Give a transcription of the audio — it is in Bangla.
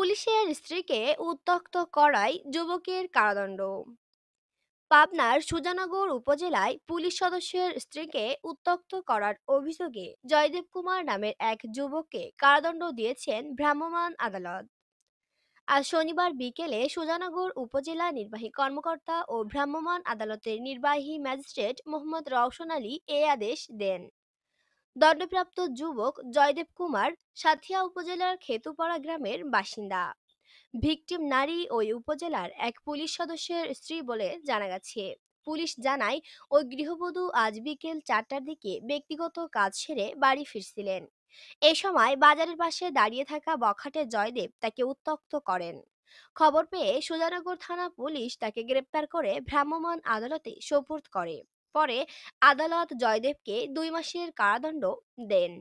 পুলিশের স্ত্রীকে উত্ত্যক্ত করায় যুবকের কারাদণ্ড পাবনার সুজানগর উপজেলায় পুলিশ সদস্যের স্ত্রীকে উত্ত্যক্ত করার অভিযোগে জয়দেব কুমার নামের এক যুবককে কারাদণ্ড দিয়েছেন ভ্রাম্যমাণ আদালত আজ শনিবার বিকেলে সুজানগর উপজেলা নির্বাহী কর্মকর্তা ও ভ্রাম্যমাণ আদালতের নির্বাহী ম্যাজিস্ট্রেট মোহাম্মদ রওশন আলী এ আদেশ দেন দণ্ডপ্রাপ্ত যুবক জয়দেব কুমার সাথিয়া উপজেলার খেতুপাড়া গ্রামের বাসিন্দা ভিকটিম নারী ওই উপজেলার এক পুলিশ সদস্যের স্ত্রী বলে জানা গেছে পুলিশ জানায় ওই গৃহবধূ আজ বিকেল চারটার দিকে ব্যক্তিগত কাজ সেরে বাড়ি ফিরছিলেন এ সময় বাজারের পাশে দাঁড়িয়ে থাকা বখাটে জয়দেব তাকে উত্তক্ত করেন খবর পেয়ে সুজানগর থানা পুলিশ তাকে গ্রেপ্তার করে ভ্রাম্যমাণ আদালতে সোপর্দ করে পরে আদালত জয়দেবকে দুই মাসের কারাদণ্ড দেন।